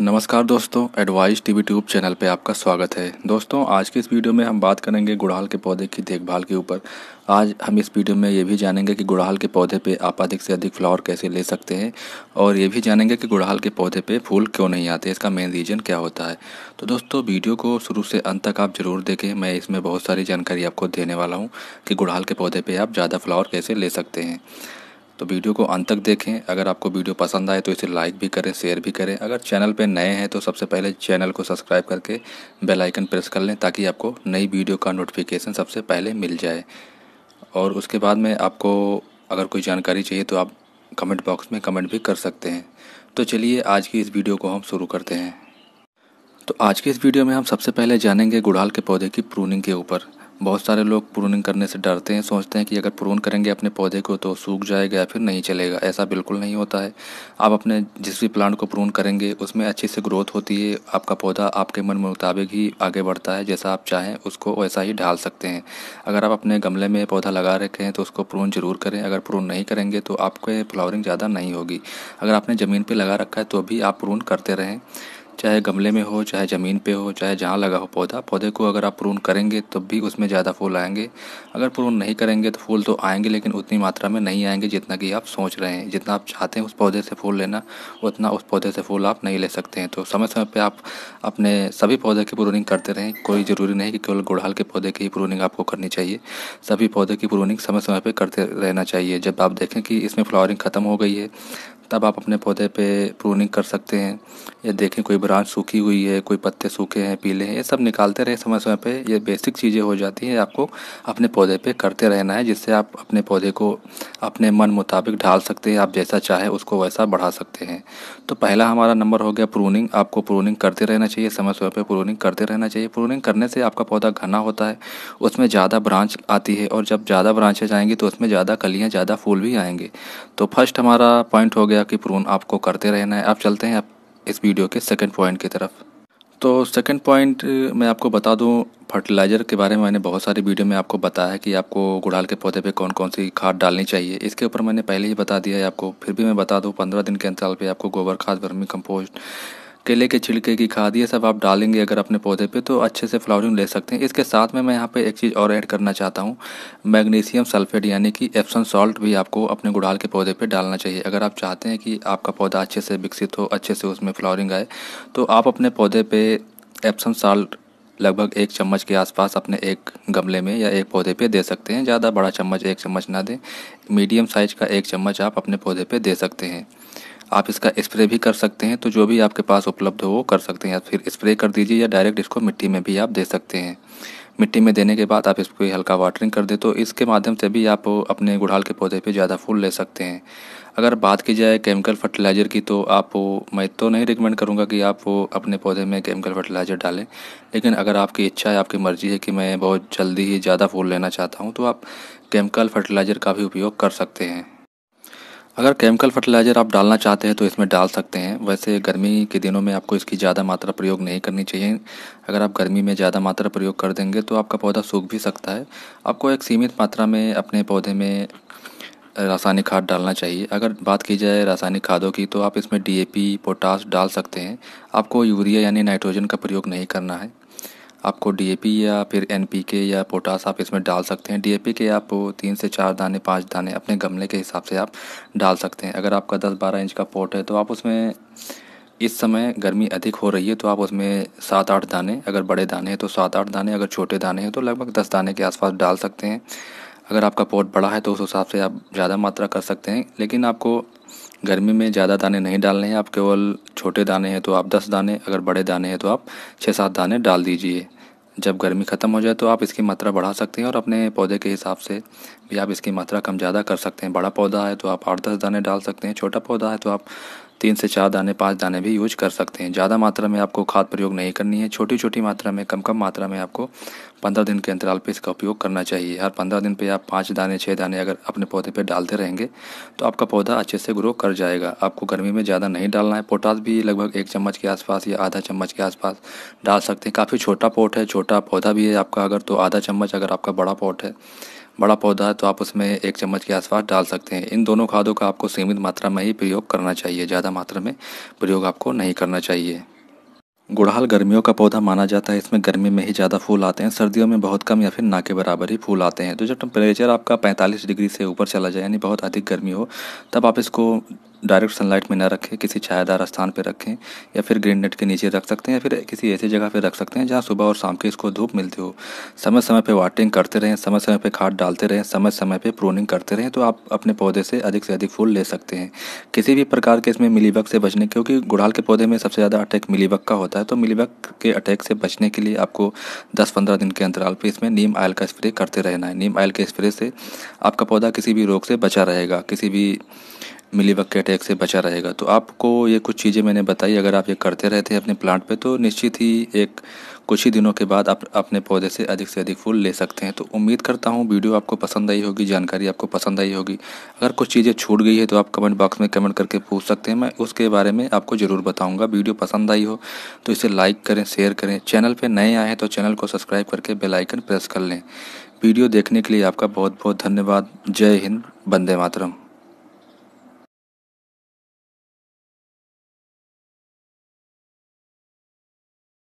नमस्कार दोस्तों advice TV tube channel पे आपका स्वागत है दोस्तों आज के इस वीडियो में हम बात करेंगे गुड़हाल के पौधे की देखभाल के ऊपर आज हम इस वीडियो में ये भी जानेंगे कि गुड़हाल के पौधे पे आप अधिक से अधिक फ्लावर कैसे ले सकते हैं और ये भी जानेंगे कि गुड़हाल के पौधे पे फूल क्यों नहीं आते इसका मेन रीज़न क्या होता है तो दोस्तों वीडियो को शुरू से अंत तक आप ज़रूर देखें मैं इसमें बहुत सारी जानकारी आपको देने वाला हूँ कि गुड़हाल के पौधे पर आप ज़्यादा फ्लावर कैसे ले सकते हैं तो वीडियो को अंत तक देखें अगर आपको वीडियो पसंद आए तो इसे लाइक भी करें शेयर भी करें अगर चैनल पर नए हैं तो सबसे पहले चैनल को सब्सक्राइब करके बेल आइकन प्रेस कर लें ताकि आपको नई वीडियो का नोटिफिकेशन सबसे पहले मिल जाए और उसके बाद में आपको अगर कोई जानकारी चाहिए तो आप कमेंट बॉक्स में कमेंट भी कर सकते हैं तो चलिए आज की इस वीडियो को हम शुरू करते हैं तो आज के इस वीडियो में हम सबसे पहले जानेंगे गुड़ाल के पौधे की प्रूनिंग के ऊपर बहुत सारे लोग प्रूनिंग करने से डरते हैं सोचते हैं कि अगर प्रून करेंगे अपने पौधे को तो सूख जाएगा या फिर नहीं चलेगा ऐसा बिल्कुल नहीं होता है आप अपने जिस भी प्लांट को प्रून करेंगे उसमें अच्छे से ग्रोथ होती है आपका पौधा आपके मन मुताबिक ही आगे बढ़ता है जैसा आप चाहें उसको वैसा ही ढाल सकते हैं अगर आप अपने गमले में पौधा लगा रखे हैं तो उसको प्रून ज़रूर करें अगर प्रून नहीं करेंगे तो आपके फ्लावरिंग ज़्यादा नहीं होगी अगर आपने ज़मीन पर लगा रखा है तो भी आप प्रून करते रहें चाहे गमले में हो चाहे ज़मीन पे हो चाहे जहाँ लगा हो पौधा पौधे को अगर आप प्रून करेंगे तब भी उसमें ज़्यादा फूल आएंगे अगर प्रून नहीं करेंगे तो फूल तो आएंगे लेकिन उतनी मात्रा में नहीं आएंगे जितना कि आप सोच रहे हैं जितना आप चाहते हैं उस पौधे से फूल लेना उतना उस पौधे से फूल आप नहीं ले सकते हैं तो समय समय पर आप अपने सभी पौधे की प्रूनिंग करते रहें कोई ज़रूरी नहीं कि केवल गुड़हाल के पौधे की ही प्रूनिंग आपको करनी चाहिए सभी पौधे की प्रूनिंग समय समय पर करते रहना चाहिए जब आप देखें कि इसमें फ्लावरिंग ख़त्म हो गई है तब आप अपने पौधे पे प्रूनिंग कर सकते हैं या देखें कोई ब्रांच सूखी हुई है कोई पत्ते सूखे हैं पीले हैं ये सब निकालते रहें समय समय पे ये बेसिक चीज़ें हो जाती हैं आपको अपने पौधे पे करते रहना है जिससे आप अपने पौधे को अपने मन मुताबिक ढाल सकते हैं आप जैसा चाहे उसको वैसा बढ़ा सकते हैं तो पहला हमारा नंबर हो गया प्रूनिंग आपको प्रूनिंग करते रहना चाहिए समय समय पर प्रूनिंग करते रहना चाहिए प्रूनिंग करने से आपका पौधा घना होता है उसमें ज़्यादा ब्रांच आती है और जब ज़्यादा ब्रांचें जाएंगी तो उसमें ज़्यादा कलियाँ ज़्यादा फूल भी आएंगे तो फर्स्ट हमारा पॉइंट हो गया कि प्रून आपको करते रहना है आप चलते हैं आप इस वीडियो के सेकेंड पॉइंट की तरफ तो सेकंड पॉइंट मैं आपको बता दूं फर्टिलाइज़र के बारे में मैंने बहुत सारी वीडियो में आपको बताया है कि आपको गुड़ाल के पौधे पे कौन कौन सी खाद डालनी चाहिए इसके ऊपर मैंने पहले ही बता दिया है आपको फिर भी मैं बता दूं पंद्रह दिन के अंतराल पे आपको गोबर खाद वर्मी कंपोस्ट केले के छिलके की खाद ये सब आप डालेंगे अगर अपने पौधे पे तो अच्छे से फ्लावरिंग ले सकते हैं इसके साथ में मैं यहाँ पे एक चीज़ और ऐड करना चाहता हूँ मैग्नीशियम सल्फेट यानी कि एप्सन सॉल्ट भी आपको अपने गुड़ाल के पौधे पर डालना चाहिए अगर आप चाहते हैं कि आपका पौधा अच्छे से विकसित हो अच्छे से उसमें फ्लावरिंग आए तो आप अपने पौधे पर एप्सन सॉल्ट लगभग एक चम्मच के आसपास अपने एक गमले में या एक पौधे पे दे सकते हैं ज़्यादा बड़ा चम्मच एक चम्मच ना दें मीडियम साइज का एक चम्मच आप अपने पौधे पे दे सकते हैं आप इसका स्प्रे भी कर सकते हैं तो जो भी आपके पास उपलब्ध हो वो कर सकते हैं या फिर स्प्रे कर दीजिए या डायरेक्ट इसको मिट्टी में भी आप दे सकते हैं मिट्टी में देने के बाद आप इसको हल्का वाटरिंग कर दे तो इसके माध्यम से भी आप अपने गुड़हाल के पौधे पे ज़्यादा फूल ले सकते हैं अगर बात की जाए केमिकल फर्टिलाइज़र की तो आप मैं तो नहीं रिकमेंड करूँगा कि आप अपने पौधे में केमिकल फर्टिलाइज़र डालें लेकिन अगर आपकी इच्छा है आपकी मर्ज़ी है कि मैं बहुत जल्दी ही ज़्यादा फूल लेना चाहता हूँ तो आप केमिकल फर्टिलाइज़र का भी उपयोग कर सकते हैं अगर केमिकल फर्टिलाइज़र आप डालना चाहते हैं तो इसमें डाल सकते हैं वैसे गर्मी के दिनों में आपको इसकी ज़्यादा मात्रा प्रयोग नहीं करनी चाहिए अगर आप गर्मी में ज़्यादा मात्रा प्रयोग कर देंगे तो आपका पौधा सूख भी सकता है आपको एक सीमित मात्रा में अपने पौधे में रासायनिक खाद डालना चाहिए अगर बात की जाए रासायनिक खादों की तो आप इसमें डी ए पोटास डाल सकते हैं आपको यूरिया यानी नाइट्रोजन का प्रयोग नहीं करना है आपको डीएपी या फिर एनपीके या पोटास आप इसमें डाल सकते हैं डीएपी के आप तीन से चार दाने पाँच दाने अपने गमले के हिसाब से आप डाल सकते हैं अगर आपका दस बारह इंच का पोट है तो आप उसमें इस समय गर्मी अधिक हो रही है तो आप उसमें सात आठ दाने अगर बड़े दाने हैं तो सात आठ दाने अगर छोटे दाने हैं तो लगभग दस दाने के आसपास डाल सकते हैं अगर आपका पोट बड़ा है तो उस हिसाब से आप ज़्यादा मात्रा कर सकते हैं लेकिन आपको गर्मी में ज़्यादा दाने नहीं डालने हैं आप केवल छोटे दाने हैं तो आप दस दाने अगर बड़े दाने हैं तो आप छः सात दाने डाल दीजिए जब गर्मी ख़त्म हो जाए तो आप इसकी मात्रा बढ़ा सकते हैं और अपने पौधे के हिसाब से भी आप इसकी मात्रा कम ज़्यादा कर सकते हैं बड़ा पौधा है तो आप आठ दस दाने डाल सकते हैं छोटा पौधा है तो आप तीन से चार दाने पाँच दाने भी यूज कर सकते हैं ज़्यादा मात्रा में आपको खाद प्रयोग नहीं करनी है छोटी छोटी मात्रा में कम कम मात्रा में आपको पंद्रह दिन के अंतराल पर इसका उपयोग करना चाहिए हर पंद्रह दिन पर आप पाँच दाने छः दाने अगर अपने पौधे पर डालते रहेंगे तो आपका पौधा अच्छे से ग्रो कर जाएगा आपको गर्मी में ज़्यादा नहीं डालना है पोटास भी लगभग एक चम्मच के आसपास या आधा चम्मच के आसपास डाल सकते हैं काफ़ी छोटा पोट है छोटा पौधा भी है आपका अगर तो आधा चम्मच अगर आपका बड़ा पोट है बड़ा पौधा है तो आप उसमें एक चम्मच के आसपास डाल सकते हैं इन दोनों खादों का आपको सीमित मात्रा में ही प्रयोग करना चाहिए ज़्यादा मात्रा में प्रयोग आपको नहीं करना चाहिए गुड़हाल गर्मियों का पौधा माना जाता है इसमें गर्मी में ही ज़्यादा फूल आते हैं सर्दियों में बहुत कम या फिर ना के बराबर ही फूल आते हैं तो जब टेम्परेचर आपका 45 डिग्री से ऊपर चला जाए यानी बहुत अधिक गर्मी हो तब आप इसको डायरेक्ट सनलाइट में ना रखें किसी छायादार स्थान पर रखें या फिर ग्रीन नेट के नीचे रख सकते हैं या फिर किसी ऐसी जगह पर रख सकते हैं जहाँ सुबह और शाम के इसको धूप मिलती हो समय समय पर वाटरिंग करते रहें समय समय पर खाद डालते रहें समय समय पर प्रोनिंग करते रहें तो आप अपने पौधे से अधिक से अधिक फूल ले सकते हैं किसी भी प्रकार के इसमें मिलीबग से बचने क्योंकि गुड़ाल के पौधे में सबसे ज़्यादा अटैक मिलीबग का होता है तो मिलीबग के अटैक से बचने के लिए आपको दस पंद्रह दिन के अंतराल पर इसमें नीम आयल का स्प्रे करते रहना है नीम आयल के स्प्रे से आपका पौधा किसी भी रोग से बचा रहेगा किसी भी मिलीवग के अटैक से बचा रहेगा तो आपको ये कुछ चीज़ें मैंने बताई अगर आप ये करते रहते हैं अपने प्लांट पे तो निश्चित ही एक कुछ ही दिनों के बाद आप अपने पौधे से अधिक से अधिक फूल ले सकते हैं तो उम्मीद करता हूँ वीडियो आपको पसंद आई होगी जानकारी आपको पसंद आई होगी अगर कुछ चीज़ें छूट गई है तो आप कमेंट बॉक्स में कमेंट करके पूछ सकते हैं मैं उसके बारे में आपको ज़रूर बताऊँगा वीडियो पसंद आई हो तो इसे लाइक करें शेयर करें चैनल पर नए आए हैं तो चैनल को सब्सक्राइब करके बेलाइकन प्रेस कर लें वीडियो देखने के लिए आपका बहुत बहुत धन्यवाद जय हिंद बंदे मातरम